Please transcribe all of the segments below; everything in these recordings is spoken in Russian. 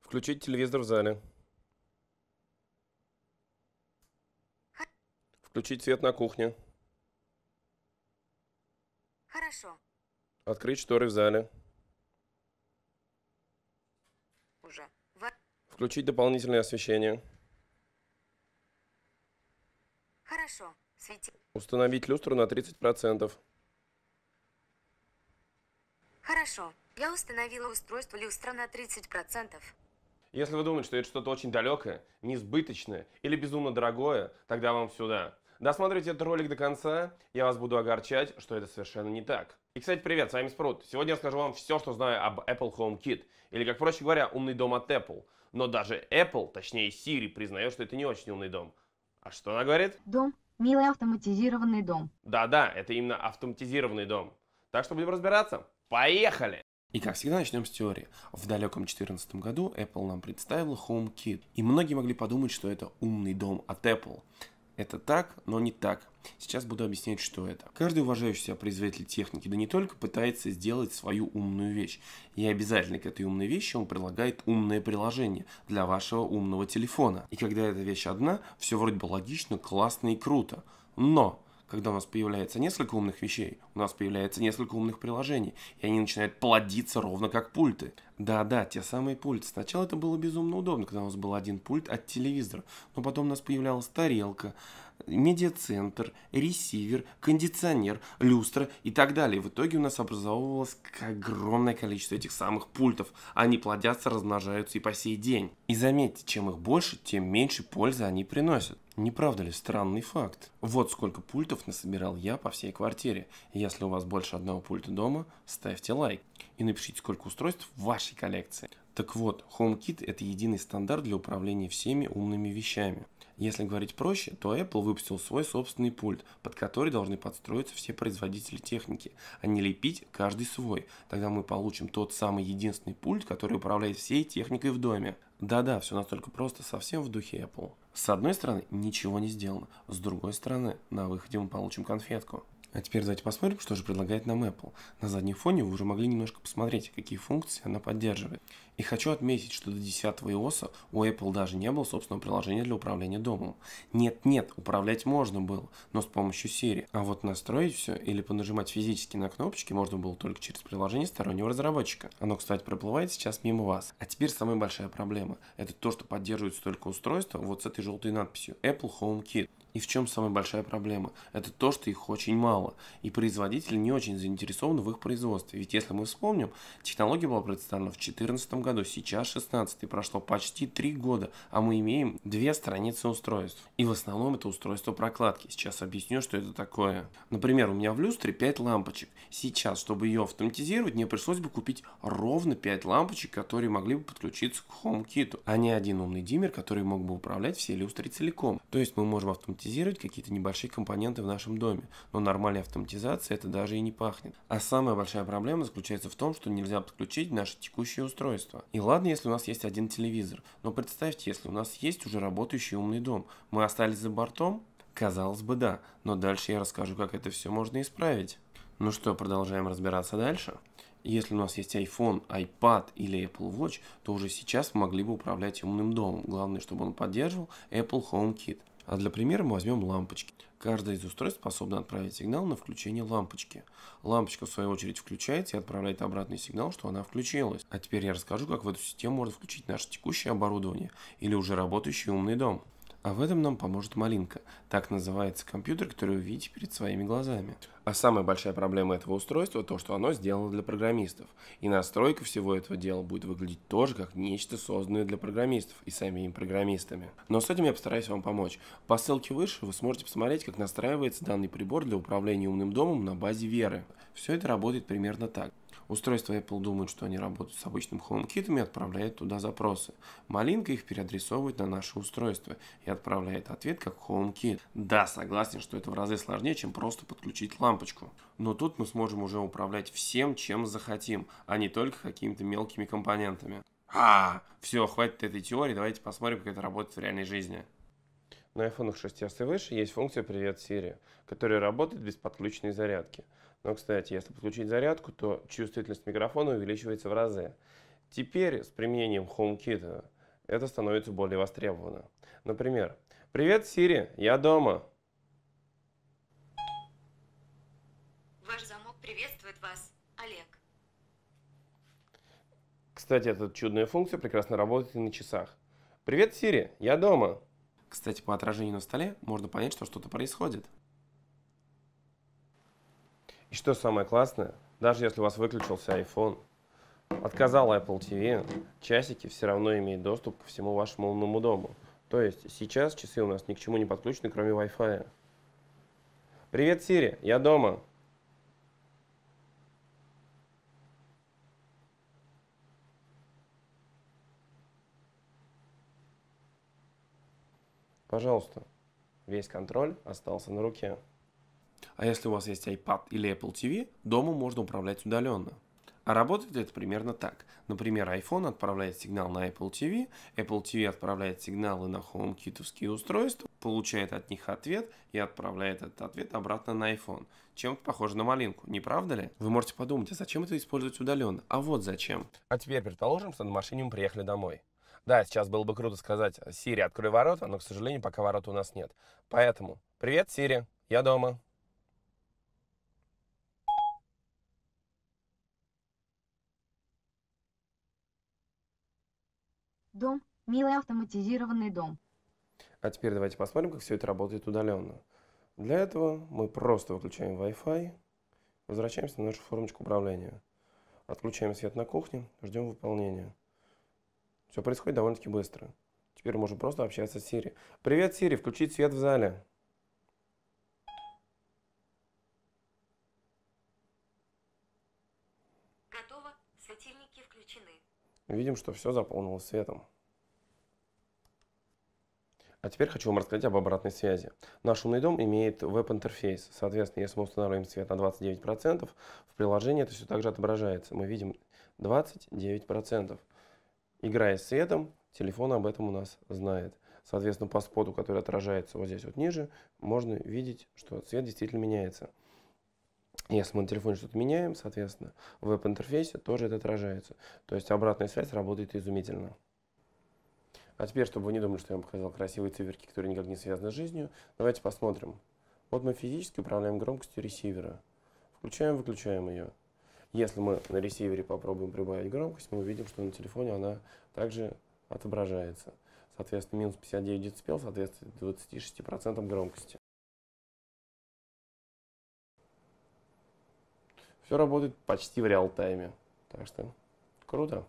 Включить телевизор в зале. Включить свет на кухне. Хорошо. Открыть шторы в зале. Уже. В... Включить дополнительное освещение. Хорошо. Свети. Установить люстру на 30%. Хорошо. Я установила устройство люстра на 30%. Если вы думаете, что это что-то очень далекое, несбыточное или безумно дорогое, тогда вам сюда. Досмотрите этот ролик до конца, я вас буду огорчать, что это совершенно не так. И, кстати, привет, с вами Спрут. Сегодня я расскажу вам все, что знаю об Apple HomeKit, или, как проще говоря, умный дом от Apple. Но даже Apple, точнее Siri, признает, что это не очень умный дом. А что она говорит? Дом. Милый автоматизированный дом. Да-да, это именно автоматизированный дом. Так что будем разбираться. Поехали! И как всегда начнем с теории. В далеком 2014 году Apple нам представила HomeKit, и многие могли подумать, что это умный дом от Apple. Это так, но не так. Сейчас буду объяснять, что это. Каждый уважающийся производитель техники, да не только, пытается сделать свою умную вещь. И обязательно к этой умной вещи он прилагает умное приложение для вашего умного телефона. И когда эта вещь одна, все вроде бы логично, классно и круто. Но когда у нас появляется несколько умных вещей, у нас появляется несколько умных приложений, и они начинают плодиться ровно как пульты. Да-да, те самые пульты. Сначала это было безумно удобно, когда у нас был один пульт от телевизора, но потом у нас появлялась тарелка, медиацентр, ресивер, кондиционер, люстра и так далее. В итоге у нас образовывалось огромное количество этих самых пультов. Они плодятся, размножаются и по сей день. И заметьте, чем их больше, тем меньше пользы они приносят. Не правда ли странный факт? Вот сколько пультов насобирал я по всей квартире. Если у вас больше одного пульта дома, ставьте лайк и напишите, сколько устройств в вашей коллекции. Так вот, HomeKit – это единый стандарт для управления всеми умными вещами. Если говорить проще, то Apple выпустил свой собственный пульт, под который должны подстроиться все производители техники, а не лепить каждый свой. Тогда мы получим тот самый единственный пульт, который управляет всей техникой в доме. Да-да, все настолько просто, совсем в духе Apple. С одной стороны, ничего не сделано. С другой стороны, на выходе мы получим конфетку. А теперь давайте посмотрим, что же предлагает нам Apple. На заднем фоне вы уже могли немножко посмотреть, какие функции она поддерживает. И хочу отметить, что до 10 iOS у Apple даже не было собственного приложения для управления домом. Нет-нет, управлять можно было, но с помощью Siri. А вот настроить все или понажимать физически на кнопочки можно было только через приложение стороннего разработчика. Оно, кстати, проплывает сейчас мимо вас. А теперь самая большая проблема. Это то, что поддерживается только устройство вот с этой желтой надписью Apple HomeKit. И в чем самая большая проблема? Это то, что их очень мало, и производители не очень заинтересованы в их производстве. Ведь если мы вспомним, технология была представлена в 2014 году, сейчас 16 и прошло почти 3 года, а мы имеем две страницы устройств. И в основном это устройство прокладки. Сейчас объясню, что это такое. Например, у меня в люстре 5 лампочек. Сейчас, чтобы ее автоматизировать, мне пришлось бы купить ровно 5 лампочек, которые могли бы подключиться к HomeKit, а не один умный диммер, который мог бы управлять всей люстрой целиком. То есть мы можем автоматизировать автоматизировать какие-то небольшие компоненты в нашем доме, но нормальной автоматизации это даже и не пахнет. А самая большая проблема заключается в том, что нельзя подключить наше текущее устройство. И ладно, если у нас есть один телевизор, но представьте, если у нас есть уже работающий умный дом, мы остались за бортом? Казалось бы, да, но дальше я расскажу, как это все можно исправить. Ну что, продолжаем разбираться дальше. Если у нас есть iPhone, iPad или Apple Watch, то уже сейчас мы могли бы управлять умным домом. Главное, чтобы он поддерживал Apple HomeKit. А для примера мы возьмем лампочки. Каждое из устройств способно отправить сигнал на включение лампочки. Лампочка в свою очередь включается и отправляет обратный сигнал, что она включилась. А теперь я расскажу, как в эту систему можно включить наше текущее оборудование или уже работающий умный дом. А в этом нам поможет Малинка. Так называется компьютер, который вы видите перед своими глазами. А самая большая проблема этого устройства то, что оно сделано для программистов. И настройка всего этого дела будет выглядеть тоже как нечто созданное для программистов и самими программистами. Но с этим я постараюсь вам помочь. По ссылке выше вы сможете посмотреть, как настраивается данный прибор для управления умным домом на базе Веры. Все это работает примерно так. Устройства Apple думают, что они работают с обычным HomeKit и отправляют туда запросы. Малинка их переадресовывает на наше устройство и отправляет ответ как HomeKit. Да, согласен, что это в разы сложнее, чем просто подключить лампочку. Но тут мы сможем уже управлять всем, чем захотим, а не только какими-то мелкими компонентами. А, все, хватит этой теории, давайте посмотрим, как это работает в реальной жизни. На iPhone 6s и выше есть функция «Привет, Siri», которая работает без подключенной зарядки – но, кстати, если подключить зарядку, то чувствительность микрофона увеличивается в разы. Теперь с применением HomeKit это становится более востребовано. Например, «Привет, Сири, я дома!» Ваш замок приветствует вас, Олег. Кстати, эта чудная функция прекрасно работает и на часах. «Привет, Сири, я дома!» Кстати, по отражению на столе можно понять, что что-то происходит. И что самое классное, даже если у вас выключился iPhone, отказал Apple TV, часики все равно имеют доступ ко всему вашему умному дому. То есть сейчас часы у нас ни к чему не подключены, кроме Wi-Fi. Привет, Сири, я дома. Пожалуйста, весь контроль остался на руке. А если у вас есть iPad или Apple TV, дома можно управлять удаленно. А работает это примерно так. Например, iPhone отправляет сигнал на Apple TV, Apple TV отправляет сигналы на HomeKit устройства, получает от них ответ и отправляет этот ответ обратно на iPhone. Чем-то похоже на малинку, не правда ли? Вы можете подумать, а зачем это использовать удаленно? А вот зачем. А теперь предположим, что на машине мы приехали домой. Да, сейчас было бы круто сказать Сири, открой ворота, но, к сожалению, пока ворота у нас нет. Поэтому, привет, Сири, я дома. Дом – милый автоматизированный дом. А теперь давайте посмотрим, как все это работает удаленно. Для этого мы просто выключаем Wi-Fi, возвращаемся на нашу формочку управления. Отключаем свет на кухне, ждем выполнения. Все происходит довольно-таки быстро. Теперь можем просто общаться с Сири. «Привет, Сири, включить свет в зале!» видим, что все заполнилось светом. А теперь хочу вам рассказать об обратной связи. Наш умный дом имеет веб-интерфейс. Соответственно, если мы устанавливаем свет на 29%, в приложении это все также отображается. Мы видим 29%. Играя с светом, телефон об этом у нас знает. Соответственно, по споту, который отражается вот здесь вот ниже, можно видеть, что цвет действительно меняется. Если мы на телефоне что-то меняем, соответственно, в веб-интерфейсе тоже это отражается. То есть обратная связь работает изумительно. А теперь, чтобы вы не думали, что я вам показал красивые циферки, которые никак не связаны с жизнью, давайте посмотрим. Вот мы физически управляем громкостью ресивера. Включаем, выключаем ее. Если мы на ресивере попробуем прибавить громкость, мы увидим, что на телефоне она также отображается. Соответственно, минус 59 децибел соответствует 26% громкости. Все работает почти в реал-тайме. Так что круто.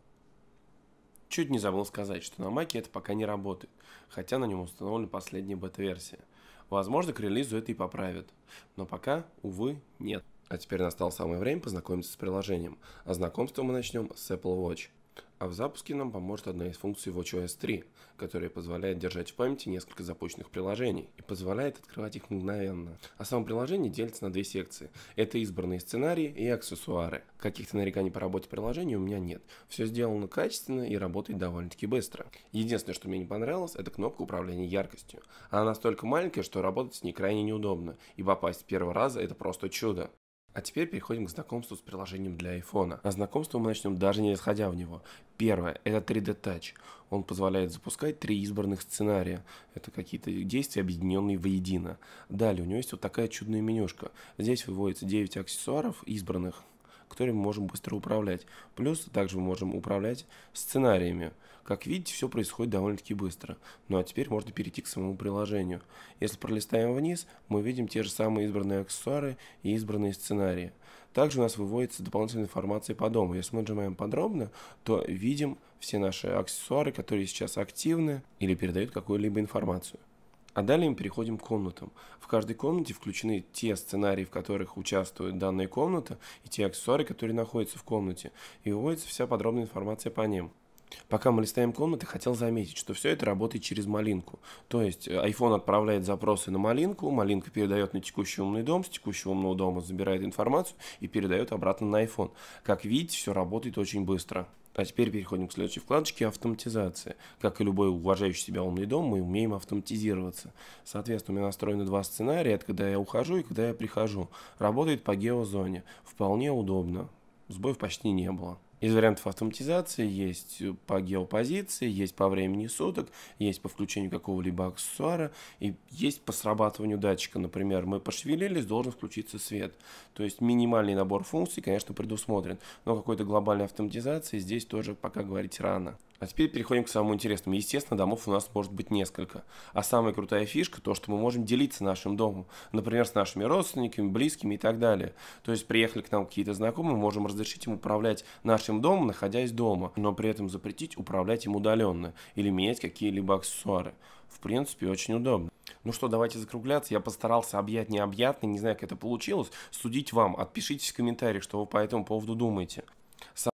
Чуть не забыл сказать, что на Маке это пока не работает, хотя на нем установлена последняя бета-версия. Возможно, к релизу это и поправят, но пока, увы, нет. А теперь настало самое время познакомиться с приложением, а знакомство мы начнем с Apple Watch. А в запуске нам поможет одна из функций WatchOS 3, которая позволяет держать в памяти несколько запущенных приложений и позволяет открывать их мгновенно. А само приложение делится на две секции. Это избранные сценарии и аксессуары. Каких-то нареканий по работе приложения у меня нет. Все сделано качественно и работает довольно-таки быстро. Единственное, что мне не понравилось, это кнопка управления яркостью. Она настолько маленькая, что работать с ней крайне неудобно, и попасть с первого раза это просто чудо. А теперь переходим к знакомству с приложением для iPhone. А знакомство мы начнем даже не исходя в него. Первое – это 3D Touch. Он позволяет запускать три избранных сценария. Это какие-то действия, объединенные воедино. Далее у него есть вот такая чудная менюшка. Здесь выводится 9 аксессуаров избранных, которыми мы можем быстро управлять. Плюс также мы можем управлять сценариями. Как видите, все происходит довольно-таки быстро. Ну а теперь можно перейти к самому приложению. Если пролистаем вниз, мы видим те же самые избранные аксессуары и избранные сценарии. Также у нас выводится дополнительная информация по дому. Если мы нажимаем подробно, то видим все наши аксессуары, которые сейчас активны или передают какую-либо информацию. А далее мы переходим к комнатам. В каждой комнате включены те сценарии, в которых участвует данная комната, и те аксессуары, которые находятся в комнате, и выводится вся подробная информация по ним. Пока мы листаем комнаты, хотел заметить, что все это работает через Малинку. То есть э, iPhone отправляет запросы на Малинку, Малинка передает на текущий умный дом, с текущего умного дома забирает информацию и передает обратно на iPhone. Как видите, все работает очень быстро. А теперь переходим к следующей вкладочке «Автоматизация». Как и любой уважающий себя умный дом, мы умеем автоматизироваться. Соответственно, у меня настроены два сценария. Это когда я ухожу и когда я прихожу. Работает по геозоне. Вполне удобно. Сбоев почти не было. Из вариантов автоматизации есть э, по геопозиции, есть по времени суток, есть по включению какого-либо аксессуара и есть по срабатыванию датчика. Например, мы пошевелились, должен включиться свет. То есть минимальный набор функций, конечно, предусмотрен, но какой-то глобальной автоматизации здесь тоже пока говорить рано. А теперь переходим к самому интересному. Естественно, домов у нас может быть несколько. А самая крутая фишка то, что мы можем делиться нашим домом. Например, с нашими родственниками, близкими и так далее. То есть приехали к нам какие-то знакомые, мы можем разрешить им управлять нашим домом, находясь дома, но при этом запретить управлять им удаленно или менять какие-либо аксессуары. В принципе, очень удобно. Ну что, давайте закругляться. Я постарался объять необъятный, не знаю, как это получилось. Судить вам. Отпишитесь в комментариях, что вы по этому поводу думаете.